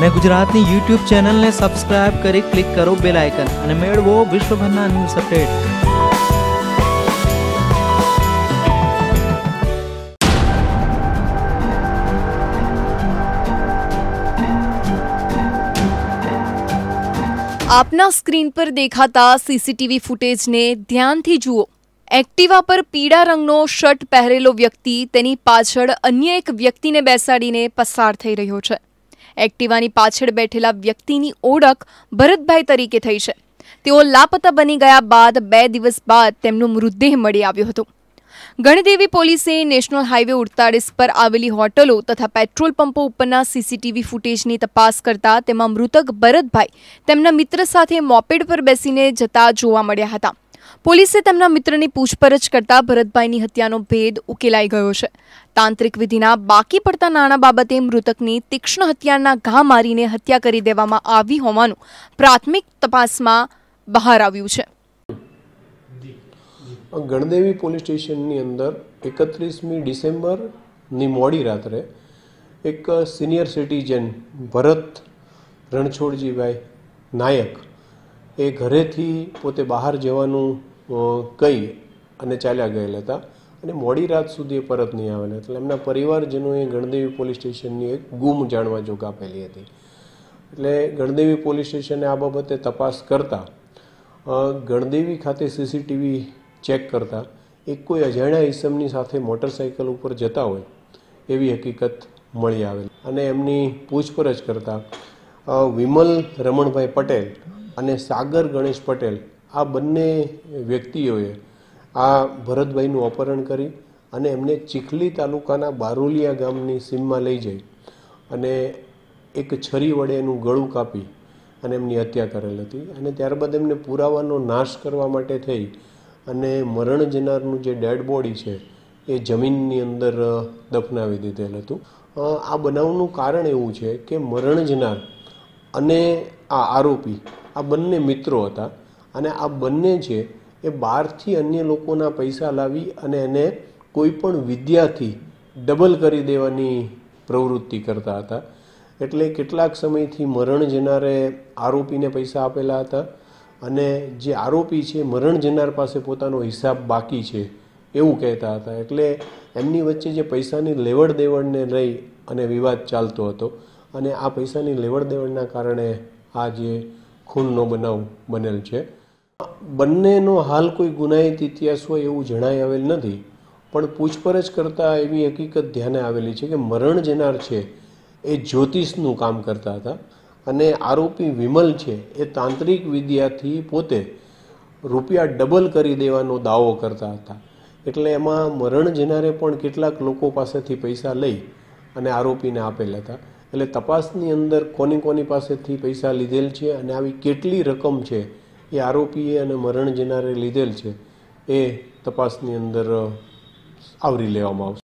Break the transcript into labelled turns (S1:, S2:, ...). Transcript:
S1: અને ગુજરાતની યુટ્યુબ ચેનલને સબસ્ક્રાઇબ કરી ક્લિક કરો બેલ આઇકન અને મેળવો વિશ્વભરના ન્યૂઝ અપડેટ
S2: આપના સ્ક્રીન પર દેખાતા સીસીટીવી ફૂટેજને ધ્યાનથી જુઓ એક્ટિવા પર પીળા રંગનો શર્ટ પહેરેલો વ્યક્તિ તેની પાછળ અન્ય એક વ્યક્તિને બેસાડીને પસાર થઈ રહ્યો છે એક્ટિવાની પાછળ બેઠેલા વ્યક્તિની ઓળખ ભરતભાઈ તરીકે થઈ છે તેઓ લાપતા બની ગયા બાદ બે દિવસ બાદ તેમનો મૃતદેહ મળી આવ્યો હતો ગણદેવી પોલીસે નેશનલ હાઈવે ઉડતાળીસ પર આવેલી હોટલો તથા પેટ્રોલ પંપો ઉપરના સીસીટીવી ફૂટેજની તપાસ કરતા તેમાં મૃતક ભરતભાઈ તેમના મિત્ર સાથે મોપેડ પર બેસીને જતા જોવા મળ્યા હતા પોલીસે તેમના મિત્રની પૂછપરછ કરતા ભરતભાઈની હત્યાનો ભેદ ઉકેલાઈ ગયો છે તાંત્રિક વિધિના બાકી પડતા નાણાં બાબતે મૃતકની તીક્ષ્ણ હત્યાના ઘા મારીને હત્યા કરી દેવામાં આવી હોવાનું પ્રાથમિક તપાસમાં બહાર આવ્યું છે
S1: ગણદેવી પોલીસ સ્ટેશનની અંદર એકત્રીસમી ડિસેમ્બરની મોડી રાત્રે એક સિનિયર સિટીઝન ભરત રણછોડજીભાઈ નાયક એ ઘરેથી પોતે બહાર જવાનું ગઈ અને ચાલ્યા ગયેલા હતા અને મોડી રાત સુધી એ પરત નહીં આવેલા એટલે એમના પરિવારજનોએ ગણદેવી પોલીસ સ્ટેશનની એક ગુમ જાણવા જોગ આપેલી હતી એટલે ગણદેવી પોલીસ સ્ટેશને આ બાબતે તપાસ કરતા ગણદેવી ખાતે સીસીટીવી ચેક કરતાં એક કોઈ અજાણ્યા ઈસમની સાથે મોટરસાઇકલ ઉપર જતા હોય એવી હકીકત મળી આવેલ અને એમની પૂછપરછ કરતાં વિમલ રમણભાઈ પટેલ અને સાગર ગણેશ પટેલ આ બંને વ્યક્તિઓએ આ ભરતભાઈનું અપહરણ કરી અને એમને ચીખલી તાલુકાના બારોલિયા ગામની સીમમાં લઈ જઈ અને એક છરી વડે એનું ગળું કાપી અને એમની હત્યા કરેલ હતી અને ત્યારબાદ એમને પુરાવાનો નાશ કરવા માટે થઈ અને મરણ જનારનું જે ડેડ બોડી છે એ જમીનની અંદર દફનાવી દીધેલ હતું આ બનાવનું કારણ એવું છે કે મરણ જનાર અને આ આરોપી આ બંને મિત્રો હતા અને આ બંને છે એ બહારથી અન્ય લોકોના પૈસા લાવી અને એને કોઈ પણ વિદ્યાથી ડબલ કરી દેવાની પ્રવૃત્તિ કરતા હતા એટલે કેટલાક સમયથી મરણ જનારે આરોપીને પૈસા આપેલા હતા અને જે આરોપી છે મરણ જનાર પાસે પોતાનો હિસાબ બાકી છે એવું કહેતા હતા એટલે એમની વચ્ચે જે પૈસાની લેવડ દેવડને લઈ અને વિવાદ ચાલતો હતો અને આ પૈસાની લેવડ દેવડના કારણે આ જે ખૂનનો બનાવ બનેલ છે બંનેનો હાલ કોઈ ગુનાહિત ઇતિહાસ હોય એવું જણાઈ આવેલ નથી પણ પૂછપરછ કરતાં એવી હકીકત ધ્યાને આવેલી છે કે મરણ જનાર છે એ જ્યોતિષનું કામ કરતા હતા અને આરોપી વિમલ છે એ તાંત્રિક વિદ્યાથી પોતે રૂપિયા ડબલ કરી દેવાનો દાવો કરતા હતા એટલે એમાં મરણ જનારે પણ કેટલાક લોકો પાસેથી પૈસા લઈ અને આરોપીને આપેલા હતા એટલે તપાસની અંદર કોની કોની પાસેથી પૈસા લીધેલ છે અને આવી કેટલી રકમ છે એ આરોપીએ અને મરણ જેનારે લીધેલ છે એ
S2: તપાસની અંદર આવરી લેવામાં આવશે